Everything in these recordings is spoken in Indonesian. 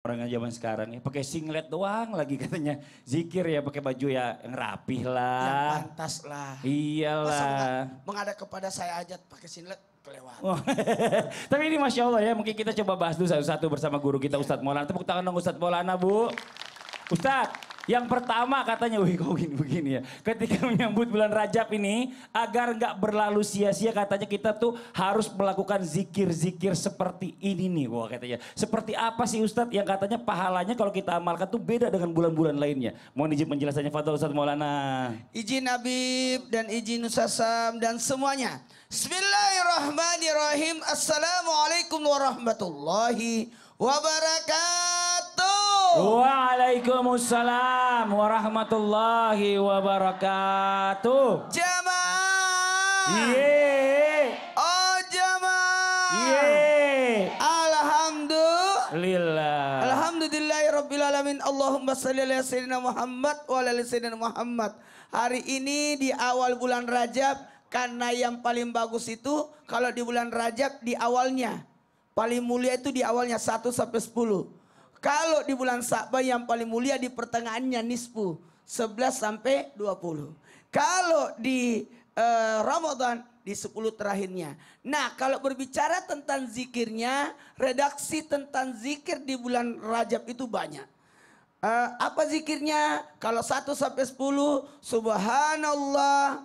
orang zaman sekarang ya pakai singlet doang lagi katanya zikir ya pakai baju ya yang rapih ya, lah yang pantas lah iyalah mengada kepada saya aja pakai singlet kelewat oh, tapi ini masya Allah ya mungkin kita coba bahas dulu satu-satu bersama guru kita Ustadz Maulana tepuk tangan dong Ustadz Maulana bu Ustadz yang pertama katanya, wih kok begini, begini ya. Ketika menyambut bulan Rajab ini, agar nggak berlalu sia-sia katanya kita tuh harus melakukan zikir-zikir seperti ini nih. Wah katanya. Seperti apa sih Ustadz yang katanya pahalanya kalau kita amalkan tuh beda dengan bulan-bulan lainnya. Mohon izin penjelasannya Fadol Ustadz Maulana. Izin Habib dan izin Usasam dan semuanya. Bismillahirrahmanirrahim. Assalamualaikum warahmatullahi wabarakatuh. Waalaikumsalam warahmatullahi wabarakatuh. Jamaah. Ye. Oh jamaah. Ye. Alhamdulillah. Alhamdulillahirabbil alamin. Allahumma shalli ala sayyidina Muhammad wa ala sayyidina Muhammad. Hari ini di awal bulan Rajab karena yang paling bagus itu kalau di bulan Rajab di awalnya. Paling mulia itu di awalnya 1 sampai 10. Kalau di bulan Sa'ban yang paling mulia di pertengahannya nisfu 11 sampai 20. Kalau di uh, Ramadan di 10 terakhirnya. Nah, kalau berbicara tentang zikirnya, redaksi tentang zikir di bulan Rajab itu banyak. Uh, apa zikirnya? Kalau 1 sampai 10, subhanallah.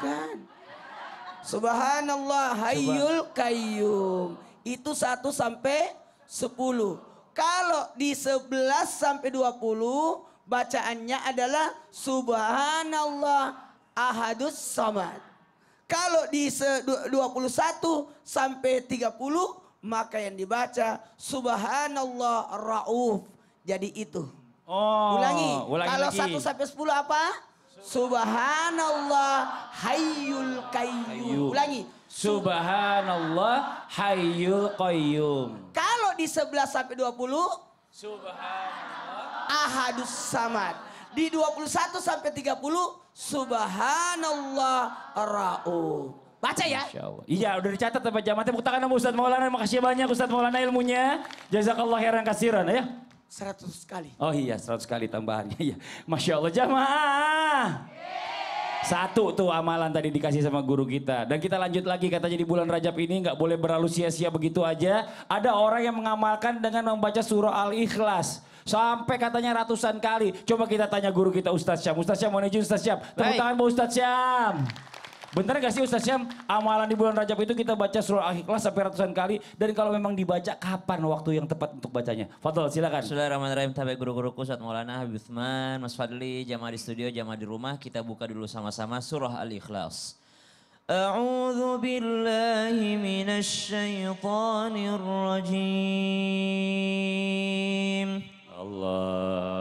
Bukan. Subhanallah hayyul qayyum. Itu 1 sampai 10. Kalau di 11 sampai 20 bacaannya adalah subhanallah ahadus samad. Kalau di 21 sampai 30 maka yang dibaca subhanallah rauf. Jadi itu. Oh, ulangi. ulangi Kalau lagi. 1 sampai 10 apa? Subhanallah hayyul qayyum. Ulangi. Subhanallah hayyul qayyum di 11 sampai 20 subhanallah ahadus samad. Di 21 sampai 30 subhanallah raub. Baca ya. Iya udah dicatat Pak jamatnya. Tepuk tangan sama ustadz Maulana. Makasih banyak ustadz Maulana ilmunya. Jazakallah heran kasiran ya. Seratus kali. Oh iya seratus kali tambahannya. Ya Masya Allah jamaah. Yeah. Satu tuh amalan tadi dikasih sama guru kita. Dan kita lanjut lagi katanya di bulan Rajab ini nggak boleh berlalu sia-sia begitu aja. Ada orang yang mengamalkan dengan membaca surah Al-Ikhlas. Sampai katanya ratusan kali. Coba kita tanya guru kita Ustaz Syam. Ustaz Syam, mau izin Ustaz Syam. Tepuk tangan buat Ustaz Syam. Bener gak sih Ustaz Syam, amalan di bulan Rajab itu kita baca surah Al-Ikhlas sampai ratusan kali. Dan kalau memang dibaca, kapan waktu yang tepat untuk bacanya? Fadol silakan. Bismillahirrahmanirrahim. Tabe guru-guruku Ustaz Maulana, Habib Uthman, Mas Fadli, jamaah di studio, jamaah di rumah. Kita buka dulu sama-sama surah Al-Ikhlas. A'udzu billahi من الشيطان rajim. Allah.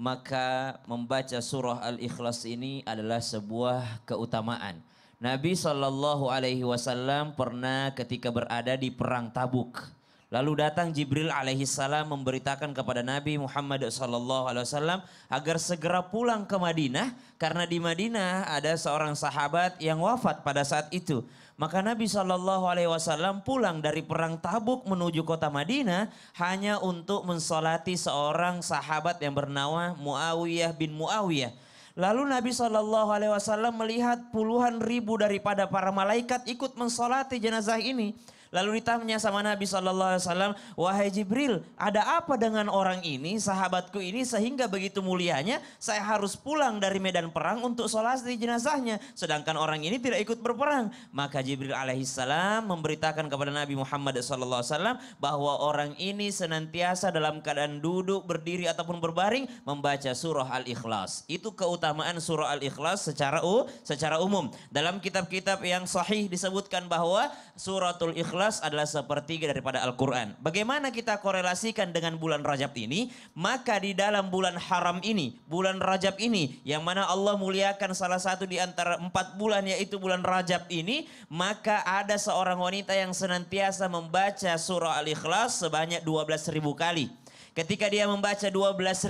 maka membaca surah Al-Ikhlas ini adalah sebuah keutamaan. Nabi Shallallahu alaihi wasallam pernah ketika berada di perang Tabuk Lalu datang Jibril alaihissalam memberitakan kepada Nabi Muhammad sallallahu alaihi wasallam agar segera pulang ke Madinah karena di Madinah ada seorang sahabat yang wafat pada saat itu. Maka Nabi sallallahu Alaihi Wasallam pulang dari perang Tabuk menuju kota Madinah hanya untuk mensolati seorang sahabat yang bernama Muawiyah bin Muawiyah. Lalu Nabi Shallallahu Alaihi Wasallam melihat puluhan ribu daripada para malaikat ikut mensolati jenazah ini. Lalu ditanya sama Nabi saw, wahai Jibril, ada apa dengan orang ini, sahabatku ini, sehingga begitu mulianya saya harus pulang dari medan perang untuk sholat di jenazahnya, sedangkan orang ini tidak ikut berperang. Maka Jibril Alaihissalam memberitakan kepada Nabi Muhammad saw Alaihi Wasallam bahwa orang ini senantiasa dalam keadaan duduk, berdiri ataupun berbaring membaca surah Al-Ikhlas. Itu keutamaan surah Al-Ikhlas secara u, secara umum. Dalam kitab-kitab yang sahih disebutkan bahwa suratul Ikhlas Ikhlas adalah sepertiga daripada Al-Quran. Bagaimana kita korelasikan dengan bulan Rajab ini? Maka di dalam bulan haram ini, bulan Rajab ini, yang mana Allah muliakan salah satu di antara empat bulan yaitu bulan Rajab ini, maka ada seorang wanita yang senantiasa membaca surah Al-Ikhlas sebanyak 12 ribu kali. Ketika dia membaca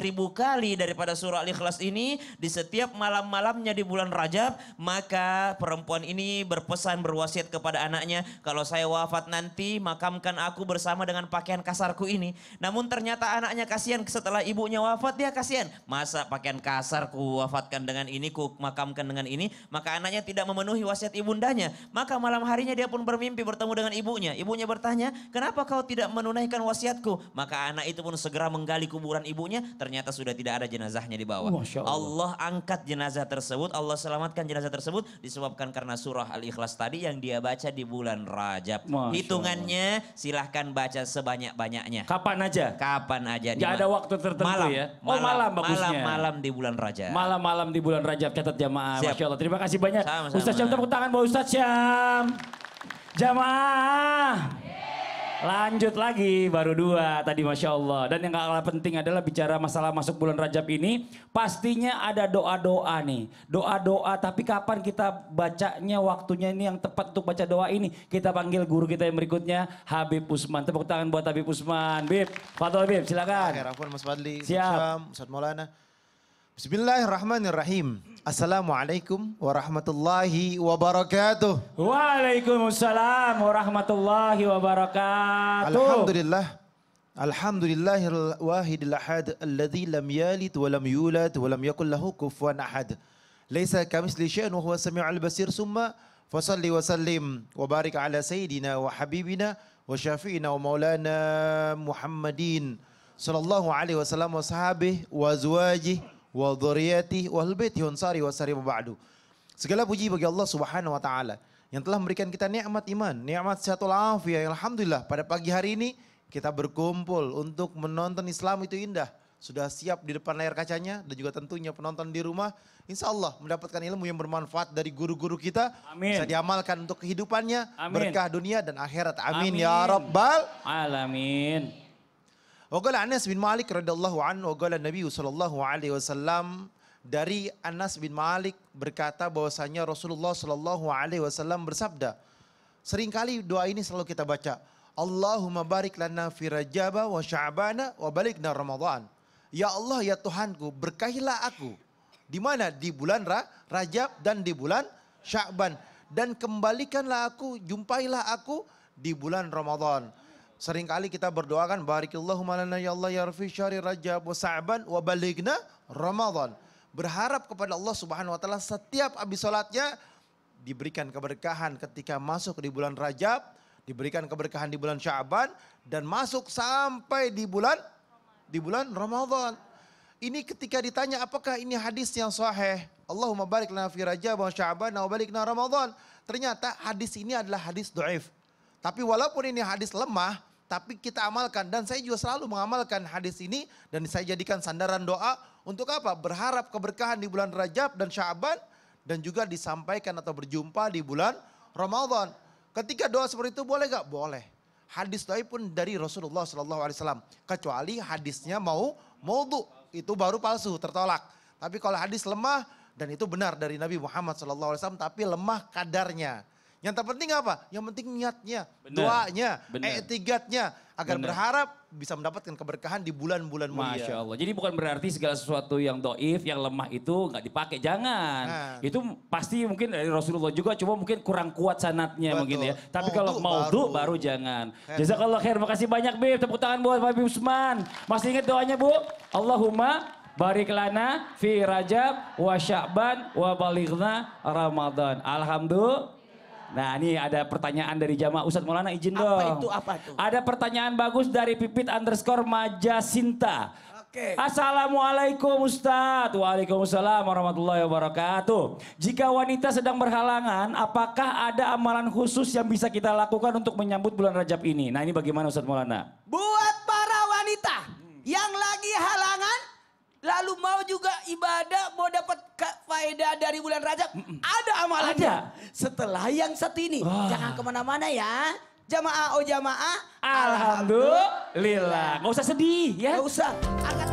ribu kali daripada surah Al-Ikhlas ini di setiap malam-malamnya di bulan Rajab, maka perempuan ini berpesan berwasiat kepada anaknya, kalau saya wafat nanti makamkan aku bersama dengan pakaian kasarku ini. Namun ternyata anaknya kasihan setelah ibunya wafat dia kasihan. Masa pakaian kasarku wafatkan dengan ini, ku makamkan dengan ini, maka anaknya tidak memenuhi wasiat ibundanya. Maka malam harinya dia pun bermimpi bertemu dengan ibunya. Ibunya bertanya, "Kenapa kau tidak menunaikan wasiatku?" Maka anak itu pun segera segera menggali kuburan ibunya, ternyata sudah tidak ada jenazahnya di bawah. Allah. Allah angkat jenazah tersebut, Allah selamatkan jenazah tersebut disebabkan karena surah Al-Ikhlas tadi yang dia baca di bulan Rajab. Masya Hitungannya Allah. silahkan baca sebanyak-banyaknya. Kapan aja? Kapan aja. Tidak ada waktu tertentu malam, ya? Oh malam, malam bagusnya. Malam-malam di bulan Rajab. Malam-malam di bulan Rajab catat jamaah. Siap. Masya Allah. Terima kasih banyak. Sama -sama. Ustaz Syam tepuk tangan buat Ustaz Syam. Jamaah. Lanjut lagi, baru dua tadi Masya Allah. Dan yang gak kalah penting adalah bicara masalah masuk bulan Rajab ini, pastinya ada doa-doa nih. Doa-doa, tapi kapan kita bacanya, waktunya ini yang tepat untuk baca doa ini. Kita panggil guru kita yang berikutnya, Habib Usman. Tepuk tangan buat Habib Usman. Bib, Fatul Bib, silakan. Rafun, Mas Fadli, Siap. Ustaz Maulana. Bismillahirrahmanirrahim. Assalamualaikum warahmatullahi wabarakatuh. Waalaikumsalam warahmatullahi wabarakatuh. Alhamdulillah. Alhamdulillah wahidil ahad alladhi lam yalid wa lam yulad wa lam yakul lahu kufuwan ahad. Laisa kamisli syai'un wa huwa samiul basir summa fasalli wa sallim wa barik ala sayyidina wa habibina wa syafi'ina wa maulana Muhammadin sallallahu alaihi wasallam wa sahabih wa azwajihi wa dzurriyyati wa ahli wasari ba'du. Segala puji bagi Allah Subhanahu wa taala yang telah memberikan kita nikmat iman, nikmat wal afiat. Alhamdulillah pada pagi hari ini kita berkumpul untuk menonton Islam itu indah. Sudah siap di depan layar kacanya dan juga tentunya penonton di rumah. Insya Allah mendapatkan ilmu yang bermanfaat dari guru-guru kita. Amin. Bisa diamalkan untuk kehidupannya. Amin. Berkah dunia dan akhirat. Amin, ya Amin. ya Rabbal. Alamin. Waqala Anas bin Malik radhiyallahu anhu waqala Nabi sallallahu alaihi wasallam dari Anas bin Malik berkata bahwasanya Rasulullah sallallahu alaihi wasallam bersabda seringkali doa ini selalu kita baca Allahumma barik lana fi Rajaba wa Sya'bana wa balikna Ramadan Ya Allah ya Tuhanku berkahilah aku di mana di bulan Ra, Rajab dan di bulan Sya'ban dan kembalikanlah aku jumpailah aku di bulan Ramadan Seringkali kita berdoakan barikallahu malana ya Allah ya Rafi syari rajab wa sa'ban wa baligna Ramadan. Berharap kepada Allah Subhanahu wa taala setiap abis sholatnya diberikan keberkahan ketika masuk di bulan Rajab, diberikan keberkahan di bulan Sya'ban dan masuk sampai di bulan di bulan Ramadan. Ini ketika ditanya apakah ini hadis yang sahih? Allahumma barik lana fi Rajab wa Sya'ban wa baligna Ramadan. Ternyata hadis ini adalah hadis do'if Tapi walaupun ini hadis lemah, tapi kita amalkan dan saya juga selalu mengamalkan hadis ini dan saya jadikan sandaran doa untuk apa? Berharap keberkahan di bulan Rajab dan Syaban dan juga disampaikan atau berjumpa di bulan Ramadan. Ketika doa seperti itu boleh gak? Boleh. Hadis doa pun dari Rasulullah SAW kecuali hadisnya mau maudhu itu baru palsu tertolak. Tapi kalau hadis lemah dan itu benar dari Nabi Muhammad SAW tapi lemah kadarnya. Yang terpenting apa? Yang penting niatnya, Bener. doanya, Bener. etigatnya agar Bener. berharap bisa mendapatkan keberkahan di bulan-bulan mulia. Masya Allah. Jadi bukan berarti segala sesuatu yang doif, yang lemah itu nggak dipakai. Jangan. Nah. Itu pasti mungkin dari Rasulullah juga, cuma mungkin kurang kuat sanatnya Betul. mungkin ya. Tapi kalau mau baru. baru jangan. Jazakallah khair. Makasih banyak, Bib. Tepuk tangan buat Pak Usman. Masih ingat doanya, Bu? Allahumma bariklana fi rajab wa sya'ban wa balighna Ramadan. Alhamdulillah. Nah ini ada pertanyaan dari jamaah Ustadz Maulana izin apa dong. Apa itu apa itu? Ada pertanyaan bagus dari Pipit underscore Majasinta. Oke. Okay. Assalamualaikum Ustadz. Waalaikumsalam warahmatullahi wabarakatuh. Jika wanita sedang berhalangan, apakah ada amalan khusus yang bisa kita lakukan untuk menyambut bulan Rajab ini? Nah ini bagaimana Ustadz Maulana? Buat para wanita yang lagi halangan, lalu mau juga ibadah, mau dapat faedah dari bulan Rajab, ada amalannya. Ada setelah yang satu ini. Wah. Jangan kemana-mana ya. Jamaah oh jamaah. Alhamdulillah. Alhamdulillah. Gak usah sedih ya. Gak usah. Angkat